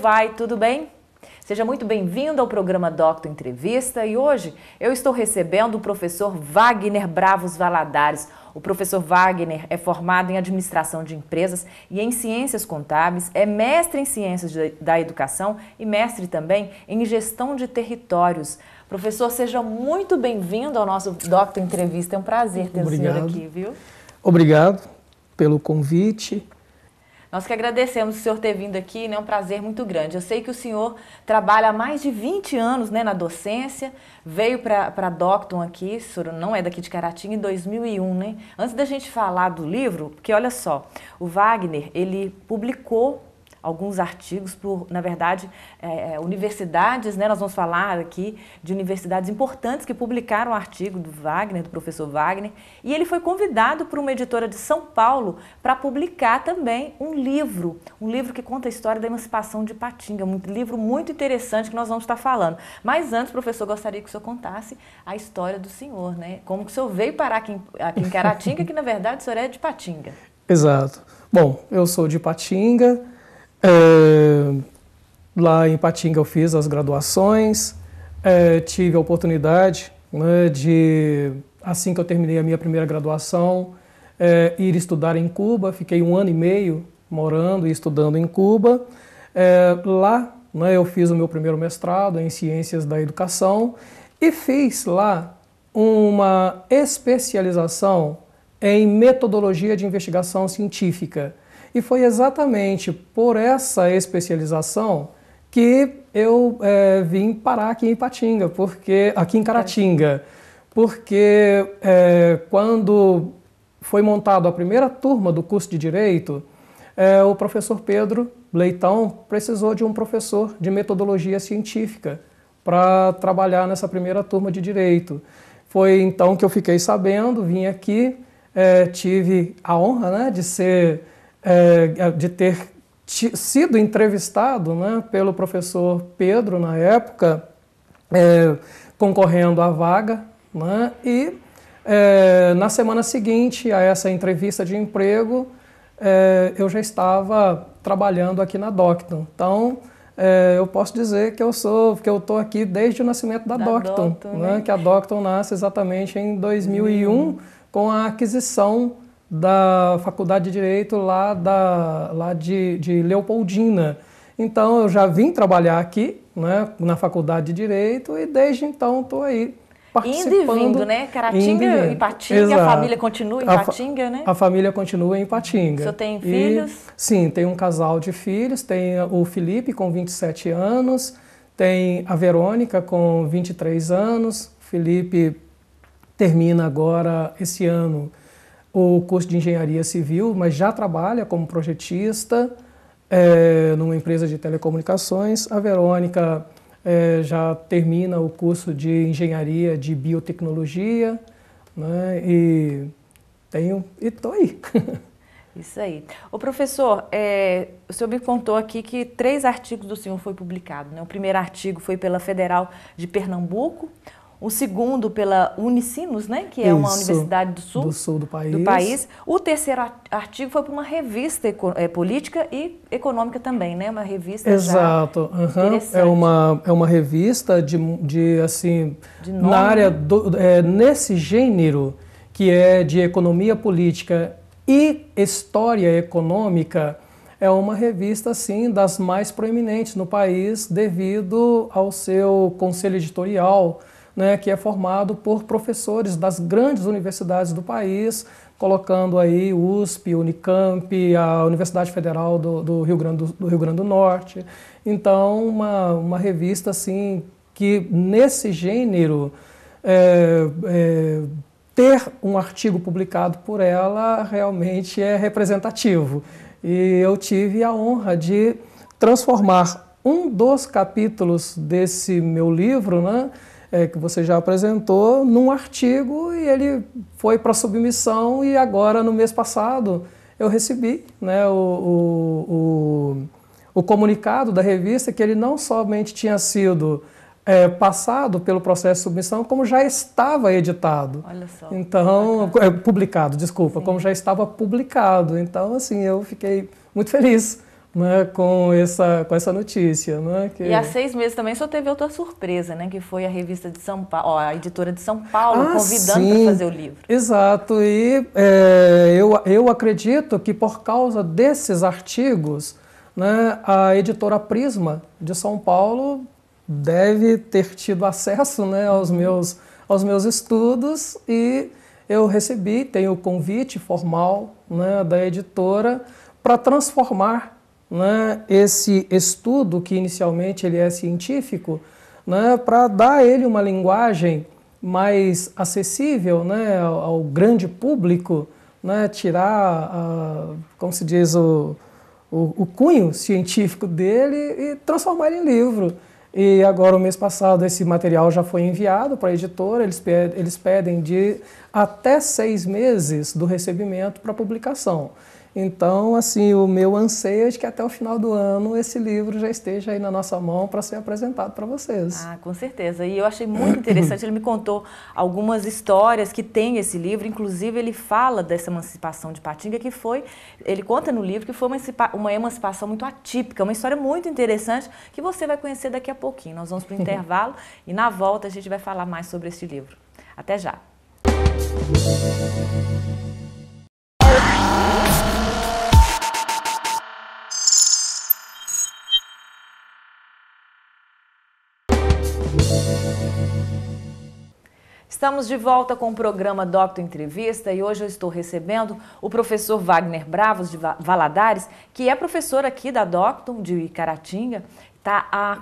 vai? Tudo bem? Seja muito bem-vindo ao programa Docto Entrevista e hoje eu estou recebendo o professor Wagner Bravos Valadares. O professor Wagner é formado em administração de empresas e em ciências contábeis, é mestre em ciências da educação e mestre também em gestão de territórios. Professor, seja muito bem-vindo ao nosso Docto Entrevista. É um prazer ter você o senhor aqui, viu? Obrigado pelo convite. Nós que agradecemos o senhor ter vindo aqui, né? É um prazer muito grande. Eu sei que o senhor trabalha há mais de 20 anos né, na docência, veio para a Docton aqui, o senhor não é daqui de Caratinga, em 2001, né? Antes da gente falar do livro, porque olha só, o Wagner, ele publicou alguns artigos por, na verdade, é, é, universidades, né? nós vamos falar aqui de universidades importantes que publicaram um artigo do Wagner, do professor Wagner, e ele foi convidado por uma editora de São Paulo para publicar também um livro, um livro que conta a história da emancipação de Patinga, um livro muito interessante que nós vamos estar falando. Mas antes, professor, gostaria que o senhor contasse a história do senhor, né? Como que o senhor veio parar aqui em, aqui em Caratinga, que na verdade o senhor é de Patinga. Exato. Bom, eu sou de Patinga, é, lá em Patinga eu fiz as graduações, é, tive a oportunidade né, de, assim que eu terminei a minha primeira graduação, é, ir estudar em Cuba. Fiquei um ano e meio morando e estudando em Cuba. Eh, lá né, eu fiz o meu primeiro mestrado em Ciências da Educação e fiz lá uma especialização em metodologia de investigação científica. E foi exatamente por essa especialização que eu é, vim parar aqui em Patinga, porque aqui em Caratinga, porque é, quando foi montada a primeira turma do curso de direito, é, o professor Pedro Leitão precisou de um professor de metodologia científica para trabalhar nessa primeira turma de direito. Foi então que eu fiquei sabendo, vim aqui, é, tive a honra né, de ser é, é, de ter sido entrevistado né, pelo professor Pedro na época, é, concorrendo à vaga, né, e é, na semana seguinte a essa entrevista de emprego, é, eu já estava trabalhando aqui na Docton. Então, é, eu posso dizer que eu sou, que eu estou aqui desde o nascimento da, da Docton, Docton né, né? que a Docton nasce exatamente em 2001 hum. com a aquisição da Faculdade de Direito lá, da, lá de, de Leopoldina. Então eu já vim trabalhar aqui, né, na Faculdade de Direito e desde então estou aí participando. Indo e vindo, né? Caratinga, e Ipatinga, Exato. a família continua em Ipatinga, né? A família continua em Ipatinga. Você tem filhos? Sim, tem um casal de filhos, tem o Felipe com 27 anos, tem a Verônica com 23 anos, Felipe termina agora esse ano o curso de engenharia civil, mas já trabalha como projetista é, numa empresa de telecomunicações. A Verônica é, já termina o curso de engenharia de biotecnologia né, e tenho e estou aí. Isso aí. O professor, é, o senhor me contou aqui que três artigos do senhor foi publicado. Né? O primeiro artigo foi pela Federal de Pernambuco, o segundo pela Unicinos, né, que é Isso, uma universidade do sul, do sul do país. do país. O terceiro artigo foi para uma revista é, política e econômica também, né, uma revista. Exato, uhum. é uma é uma revista de, de assim de na área do, é, nesse gênero que é de economia política e história econômica é uma revista assim das mais proeminentes no país devido ao seu conselho editorial né, que é formado por professores das grandes universidades do país, colocando aí USP, Unicamp, a Universidade Federal do, do Rio, Grande do, do, Rio Grande do Norte. Então, uma, uma revista assim que nesse gênero é, é, ter um artigo publicado por ela realmente é representativo. E eu tive a honra de transformar um dos capítulos desse meu livro, né? é, que você já apresentou num artigo e ele foi para submissão e agora no mês passado eu recebi né, o, o, o, o comunicado da revista que ele não somente tinha sido é, passado pelo processo de submissão, como já estava editado. Olha só. Então, é, publicado, desculpa, Sim. como já estava publicado. Então, assim, eu fiquei muito feliz né, com, essa, com essa notícia. Né, que... E há seis meses também só teve outra surpresa, né, que foi a revista de São Paulo, a editora de São Paulo ah, convidando para fazer o livro. Exato, e é, eu, eu acredito que por causa desses artigos, né, a editora Prisma de São Paulo deve ter tido acesso né, aos, uhum. meus, aos meus estudos e eu recebi, tenho o convite formal né, da editora para transformar né, esse estudo, que inicialmente ele é científico, né, para dar ele uma linguagem mais acessível né, ao grande público, né, tirar, a, como se diz, o, o, o, cunho científico dele e transformar em livro. E agora, o mês passado, esse material já foi enviado para a editora, eles, pedem, eles pedem de até seis meses do recebimento para publicação. Então, assim, o meu anseio é de que até o final do ano esse livro já esteja aí na nossa mão para ser apresentado para vocês. Ah, com certeza. E eu achei muito interessante, ele me contou algumas histórias que tem esse livro, inclusive ele fala dessa emancipação de Patinga que foi, ele conta no livro que foi uma, emancipação muito atípica, uma história muito interessante que você vai conhecer daqui a pouquinho. Nós vamos para o intervalo e na volta a gente vai falar mais sobre esse livro. Até já. Estamos de volta com o programa Docto Entrevista e hoje eu estou recebendo o professor Wagner Bravos de Valadares, que é professor aqui da Docto de Caratinga. Está há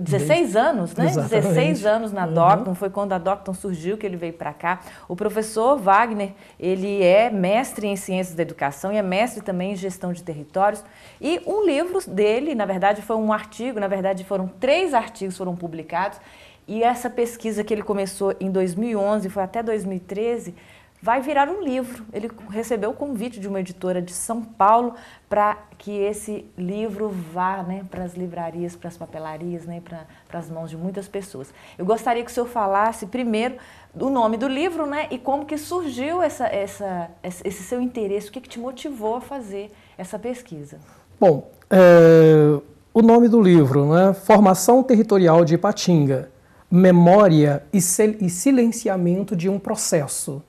16 anos, né? Exatamente. 16 anos na uhum. Docton, foi quando a Docton surgiu que ele veio para cá. O professor Wagner, ele é mestre em Ciências da Educação e é mestre também em Gestão de Territórios. E um livro dele, na verdade, foi um artigo, na verdade foram três artigos foram publicados e essa pesquisa que ele começou em 2011, foi até 2013, vai virar um livro. Ele recebeu o convite de uma editora de São Paulo para que esse livro vá né, para as livrarias, para as papelarias, né, para as mãos de muitas pessoas. Eu gostaria que o senhor falasse primeiro o nome do livro né, e como que surgiu essa, essa, esse seu interesse, o que, que te motivou a fazer essa pesquisa. Bom, é, o nome do livro, né, Formação Territorial de Ipatinga memória e, e silenciamento de um processo.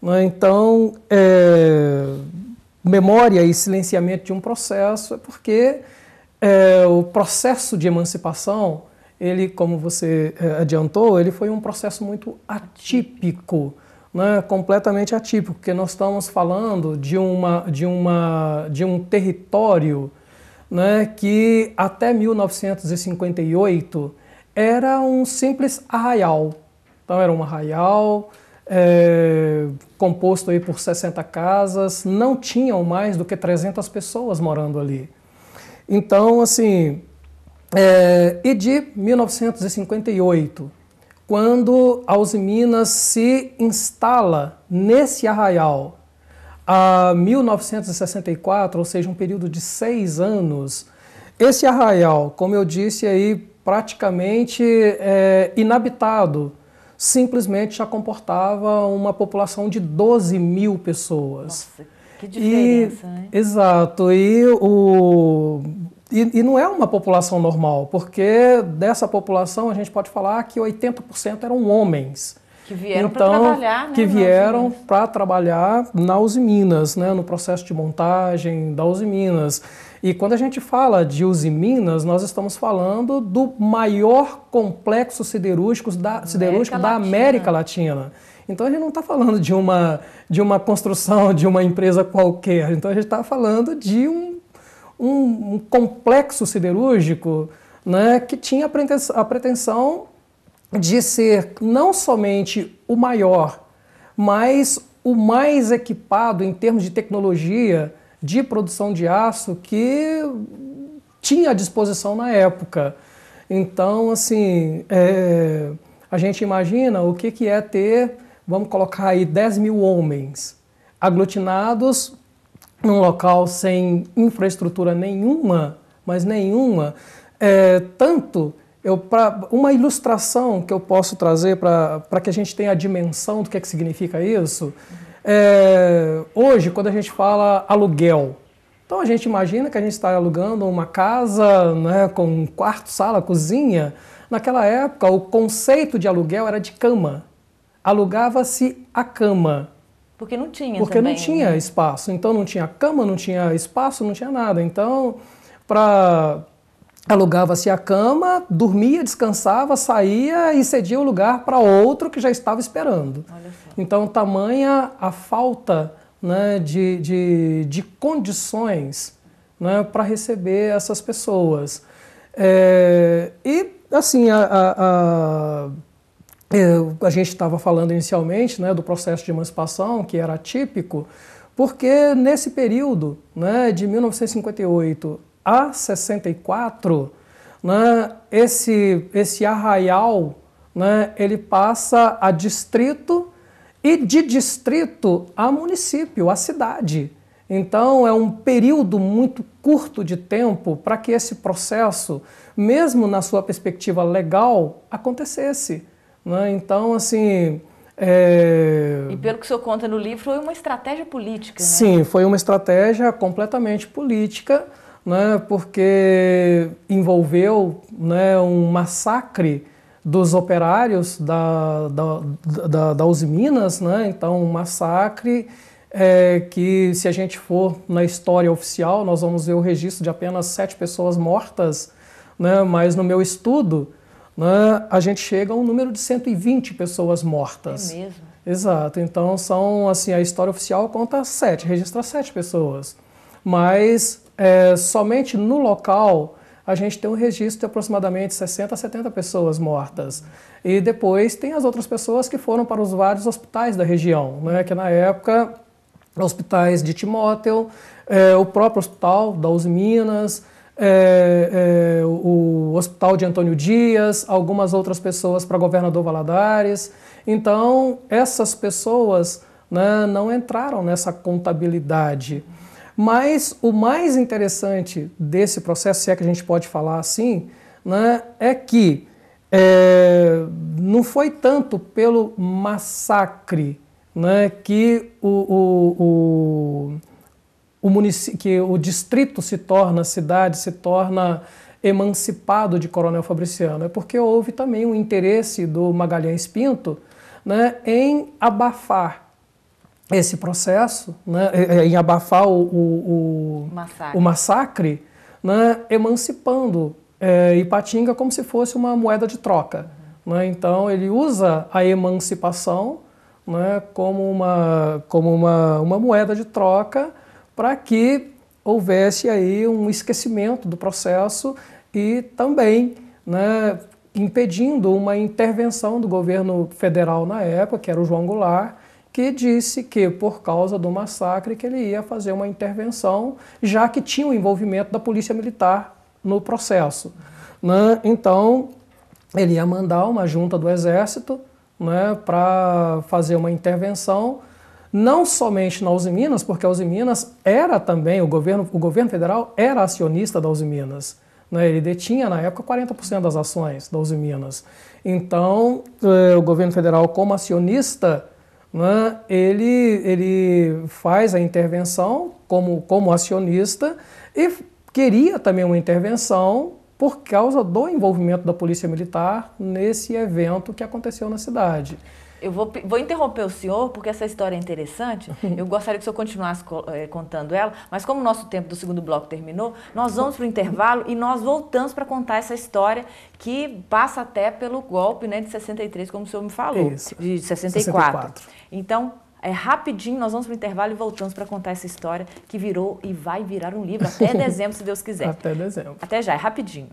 Né? Então, é, memória e silenciamento de um processo é porque é, o processo de emancipação, ele, como você é, adiantou, ele foi um processo muito atípico, né? completamente atípico, porque nós estamos falando de, uma, de, uma, de um território né, que até 1958 era um simples arraial. Então era um arraial é, composto aí por 60 casas, não tinham mais do que 300 pessoas morando ali. Então, assim, é, e de 1958, quando a Uzi Minas se instala nesse arraial, a 1964, ou seja, um período de seis anos, esse arraial, como eu disse aí, praticamente é, inabitado, simplesmente já comportava uma população de 12 mil pessoas. Nossa, que diferença, e, né? Exato. E, o, e, e, não é uma população normal, porque dessa população a gente pode falar que 80% eram homens. Que vieram então, para trabalhar, né, Que vieram para trabalhar na Usiminas, né, no processo de montagem da Usiminas. Minas. E quando a gente fala de Usiminas, nós estamos falando do maior complexo siderúrgico da América, siderúrgico da América Latina. Então a gente não está falando de uma, de uma construção de uma empresa qualquer, então a gente está falando de um, um, um complexo siderúrgico né, que tinha a pretensão, a pretensão de ser não somente o maior, mas o mais equipado em termos de tecnologia de produção de aço que tinha à disposição na época. Então, assim, é, a gente imagina o que, que é ter, vamos colocar aí, 10 mil homens aglutinados num local sem infraestrutura nenhuma, mas nenhuma. É, tanto, eu, pra, uma ilustração que eu posso trazer para que a gente tenha a dimensão do que, é que significa isso. Uhum é, hoje, quando a gente fala aluguel, então a gente imagina que a gente está alugando uma casa né, com quarto, sala, cozinha. Naquela época, o conceito de aluguel era de cama. Alugava-se a cama. Porque não tinha Porque também, não tinha né? espaço. Então não tinha cama, não tinha espaço, não tinha nada. Então, para alugava-se a cama, dormia, descansava, saía e cedia o lugar para outro que já estava esperando. Então, tamanha a falta né, de, de, de condições né, para receber essas pessoas. É, e, assim, a, a, a, é, a gente estava falando inicialmente né, do processo de emancipação, que era típico, porque nesse período né, de 1958 a64, né, esse, esse arraial né, ele passa a distrito e de distrito a município, a cidade. Então é um período muito curto de tempo para que esse processo, mesmo na sua perspectiva legal, acontecesse. Né? Então, assim, é... E pelo que o senhor conta no livro, foi uma estratégia política. Né? Sim, foi uma estratégia completamente política né, porque envolveu né, um massacre dos operários da, da, da, da Uzi Minas, né, então um massacre é, que se a gente for na história oficial, nós vamos ver o registro de apenas sete pessoas mortas, né, mas no meu estudo né, a gente chega a um número de 120 pessoas mortas. É mesmo? Exato, então são assim, a história oficial conta sete, registra sete pessoas, mas é, somente no local a gente tem um registro de aproximadamente 60 a 70 pessoas mortas. E depois tem as outras pessoas que foram para os vários hospitais da região, né, que na época, hospitais de Timóteo, é, o próprio hospital da Uzi Minas, é, é, o hospital de Antônio Dias, algumas outras pessoas para governador Valadares. Então, essas pessoas né, não entraram nessa contabilidade. Mas o mais interessante desse processo, se é que a gente pode falar assim, né, é que é, não foi tanto pelo massacre né, que o, o, o, o que o distrito se torna, a cidade se torna emancipado de Coronel Fabriciano. É porque houve também um interesse do Magalhães Pinto né, em abafar esse processo, né, é, é, em abafar o, o, o massacre, o massacre né, emancipando é, Ipatinga como se fosse uma moeda de troca. Né? Então ele usa a emancipação né, como, uma, como uma, uma moeda de troca para que houvesse aí um esquecimento do processo e também né, impedindo uma intervenção do governo federal na época, que era o João Goulart, que disse que, por causa do massacre, que ele ia fazer uma intervenção, já que tinha o envolvimento da polícia militar no processo. Né? Então, ele ia mandar uma junta do exército né, para fazer uma intervenção, não somente na Uzi Minas, porque a Uzi Minas era também, o governo, o governo federal era acionista da Uzi Minas. Né? Ele detinha, na época, 40% das ações da Uzi Minas. Então, eh, o governo federal, como acionista né, ele, ele faz a intervenção como, como acionista e queria também uma intervenção por causa do envolvimento da Polícia Militar nesse evento que aconteceu na cidade. Eu vou, vou interromper o senhor, porque essa história é interessante. Eu gostaria que o senhor continuasse eh, contando ela, mas como o nosso tempo do segundo bloco terminou, nós vamos para o intervalo e nós voltamos para contar essa história que passa até pelo golpe né, de 63, como o senhor me falou. Isso. De 64. 64. Então, é rapidinho, nós vamos para o intervalo e voltamos para contar essa história que virou e vai virar um livro até dezembro, se Deus quiser. Até dezembro. Até já, é rapidinho.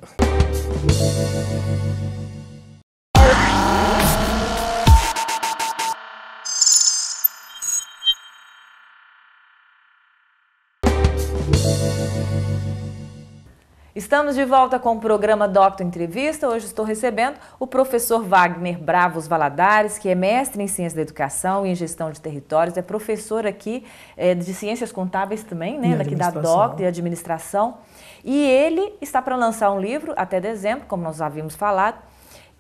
Estamos de volta com o programa Docto Entrevista. Hoje estou recebendo o professor Wagner Bravos Valadares, que é mestre em Ciências da Educação e em Gestão de Territórios, é professor aqui é, de Ciências Contábeis também, né, daqui da Docto e Administração. E ele está para lançar um livro até dezembro, como nós havíamos falado,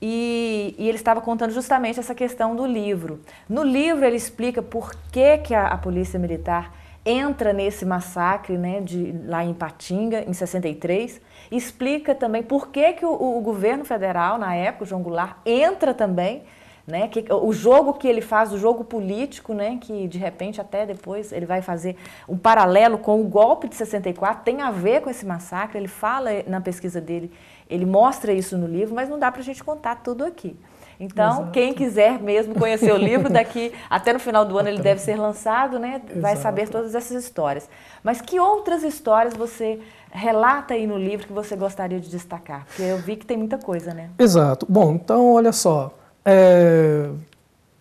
e, e, ele estava contando justamente essa questão do livro. No livro ele explica por que, que a, a Polícia Militar entra nesse massacre né, de, lá em Patinga, em 63, explica também por que, que o, o governo federal, na época, o João Goulart, entra também, né, que, o jogo que ele faz, o jogo político, né, que de repente até depois ele vai fazer um paralelo com o golpe de 64, tem a ver com esse massacre, ele fala eh, na pesquisa dele, ele mostra isso no livro, mas não dá para a gente contar tudo aqui. Então, Exato. quem quiser mesmo conhecer o livro, daqui até no final do ano ele deve ser lançado, né? Vai Exato. saber todas essas histórias. Mas que outras histórias você relata aí no livro que você gostaria de destacar? Porque eu vi que tem muita coisa, né? Exato. Bom, então olha só. É...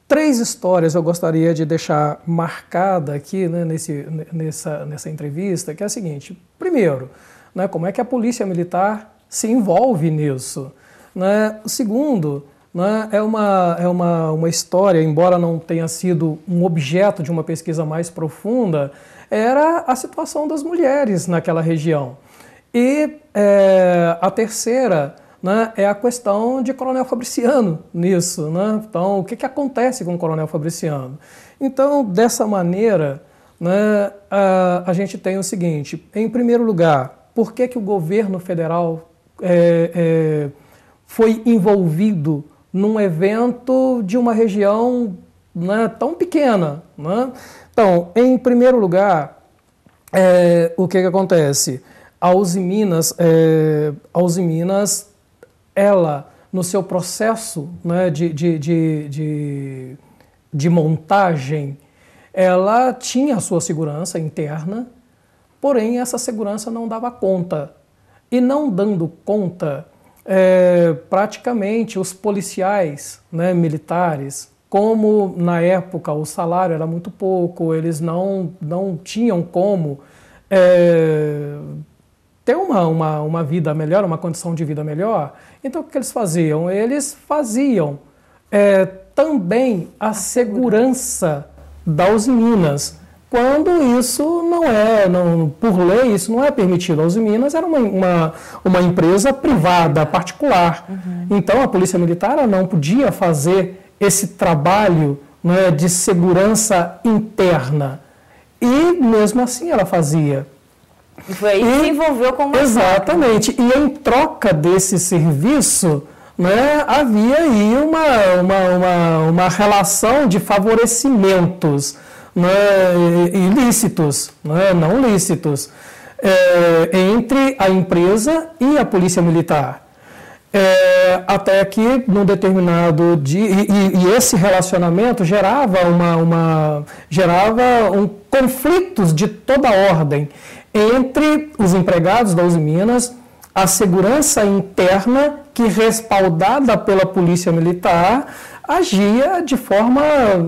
Três histórias eu gostaria de deixar marcada aqui né, nesse, nessa, nessa entrevista, que é a seguinte. Primeiro, né, como é que a polícia militar se envolve nisso? Né? Segundo, né? É, uma, é uma, uma história, embora não tenha sido um objeto de uma pesquisa mais profunda, era a situação das mulheres naquela região. E é, a terceira né, é a questão de Coronel Fabriciano nisso. Né? Então, o que, que acontece com o Coronel Fabriciano? Então, dessa maneira, né, a, a, gente tem o seguinte: em primeiro lugar, por que, que o governo federal é, é, foi envolvido num evento de uma região né, tão pequena. Né? Então, em primeiro lugar, é, o que, que acontece? A Uzi Minas, é, a Uzi Minas, ela, no seu processo né, de, de, de, de, de montagem, ela tinha a sua segurança interna, porém essa segurança não dava conta. E não dando conta, é, praticamente os policiais né, militares, como na época o salário era muito pouco, eles não, não tinham como é, ter uma, uma, uma vida melhor, uma condição de vida melhor, então o que eles faziam? Eles faziam é, também a segurança das minas quando isso não é, não, por lei, isso não é permitido. A Uzi Minas era uma, uma, uma empresa privada, particular. Uhum. Então, a Polícia Militar não podia fazer esse trabalho né, de segurança interna. E, mesmo assim, ela fazia. E foi aí se envolveu com Exatamente. E em troca desse serviço, né, havia aí uma, uma, uma, uma relação de favorecimentos né, ilícitos, né, não lícitos, é, entre a empresa e a polícia militar. É, até que num determinado dia e, e, esse relacionamento gerava uma, uma gerava um, conflitos de toda ordem entre os empregados da Uzi Minas, a segurança interna que respaldada pela polícia militar agia de forma é,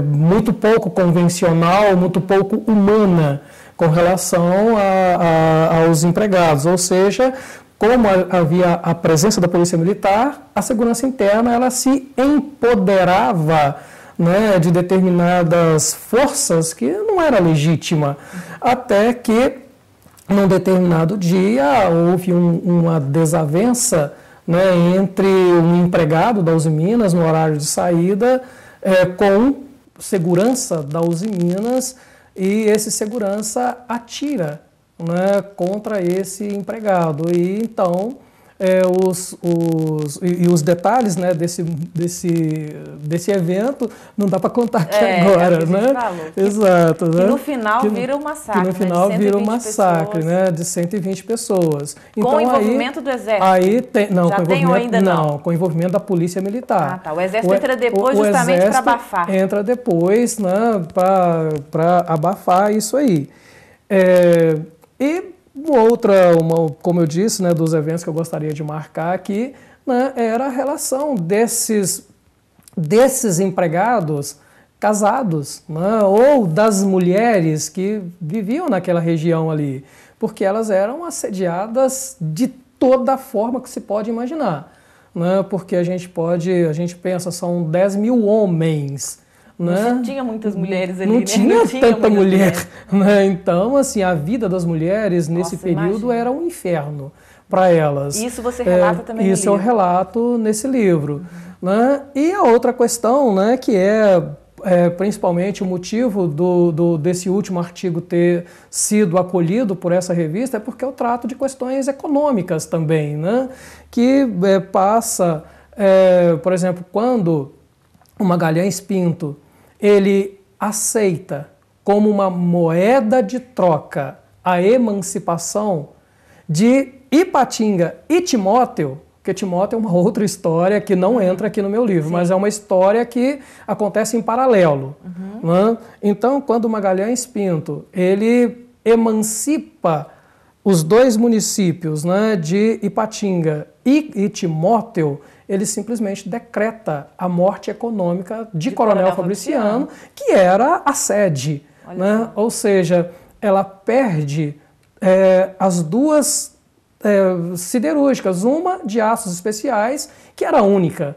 muito pouco convencional, muito pouco humana com relação a, a, aos empregados, ou seja, como havia a presença da polícia militar, a segurança interna ela se empoderava né, de determinadas forças que não era legítima, até que num determinado dia houve um, uma desavença né, entre um empregado da Uzi Minas no horário de saída é, com segurança da Uzi Minas e esse segurança atira né, contra esse empregado. E então é, os, os, e, e, os detalhes né, desse, desse, desse evento, não dá para contar aqui é, é agora, é né? que, Exato. Que, né? que no final que, vira um massacre. Que no né, final né? vira um massacre, né? De 120 pessoas. Com o então, envolvimento aí, do exército. Aí tem, não, Já com tem ainda não? não? com o envolvimento da polícia militar. Ah, tá. O exército o, entra depois o, justamente para abafar. Entra depois, né? Para abafar isso aí. É, e Outra, uma, como eu disse, né, dos eventos que eu gostaria de marcar aqui, né, era a relação desses, desses empregados casados, né, ou das mulheres que viviam naquela região ali, porque elas eram assediadas de toda forma que se pode imaginar. Né, porque a gente pode, a gente pensa, são 10 mil homens não tinha muitas mulheres ali, não né? Tinha não tinha tanta mulher, Né? Então, assim, a vida das mulheres nesse período imagina. era um inferno para elas. Isso você relata é, também Isso eu livro. relato nesse livro. Né? E a outra questão, né, que é, é principalmente o motivo do, do, desse último artigo ter sido acolhido por essa revista, é porque eu é trato de questões econômicas também, né? que é, passa, é, por exemplo, quando o Magalhães Pinto ele aceita como uma moeda de troca a emancipação de Ipatinga e Timóteo, porque Timóteo é uma outra história que não entra aqui no meu livro, Sim. mas é uma história que acontece em paralelo. Uhum. Né? Então, quando Magalhães Pinto ele emancipa os dois municípios né, de Ipatinga e, e Timóteo, ele simplesmente decreta a morte econômica de, de Coronel, Coronel Fabriciano, Fabriciano, que era a sede. Né? Ou seja, ela perde é, as duas é, siderúrgicas, uma de aços especiais, que era única.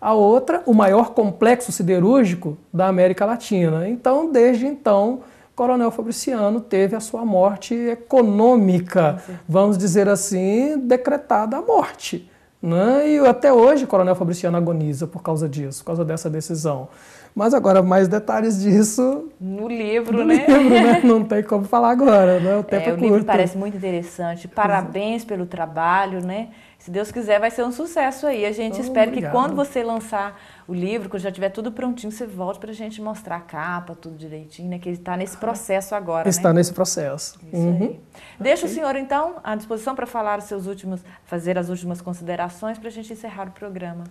A outra, o maior complexo siderúrgico da América Latina. Então, desde então, Coronel Fabriciano teve a sua morte econômica, vamos dizer assim, decretada a morte. Né? E até hoje o coronel Fabriciano agoniza por causa disso, por causa dessa decisão. Mas agora, mais detalhes disso. No livro, no né? livro né? Não tem como falar agora, né? O é, tempo é, é o curto. livro parece muito interessante. Parabéns pelo trabalho, né? se Deus quiser, vai ser um sucesso aí. A gente oh, espera obrigado. que quando você lançar o livro, quando já tiver tudo prontinho, você volte para a gente mostrar a capa, tudo direitinho, né? Que ele está nesse processo agora. Está né? nesse processo. Isso uhum. aí. Deixa okay. o senhor, então, à disposição para falar os seus últimos, fazer as últimas considerações para a gente encerrar o programa.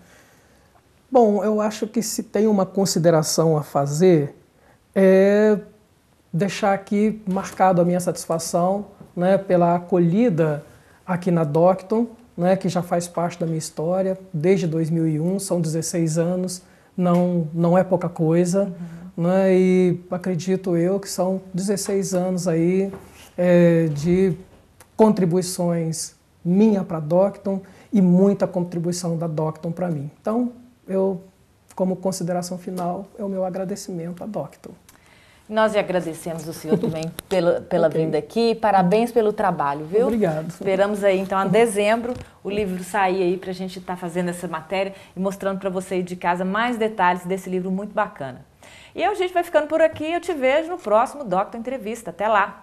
Bom, eu acho que se tem uma consideração a fazer, é deixar aqui marcado a minha satisfação né, pela acolhida aqui na Docton né, que já faz parte da minha história desde 2001, são 16 anos, não, não é pouca coisa. Uhum. Né, e acredito eu que são 16 anos aí é, de contribuições minha para a Docton e muita contribuição da Docton para mim. Então, eu, como consideração final, é o meu agradecimento à Docton. Nós agradecemos o senhor também pela, pela okay. vinda aqui. Parabéns pelo trabalho, viu? Obrigado. Esperamos aí, então, a dezembro o livro sair aí para a gente estar tá fazendo essa matéria e mostrando para você aí de casa mais detalhes desse livro muito bacana. E a gente vai ficando por aqui. Eu te vejo no próximo Doctor Entrevista. Até lá!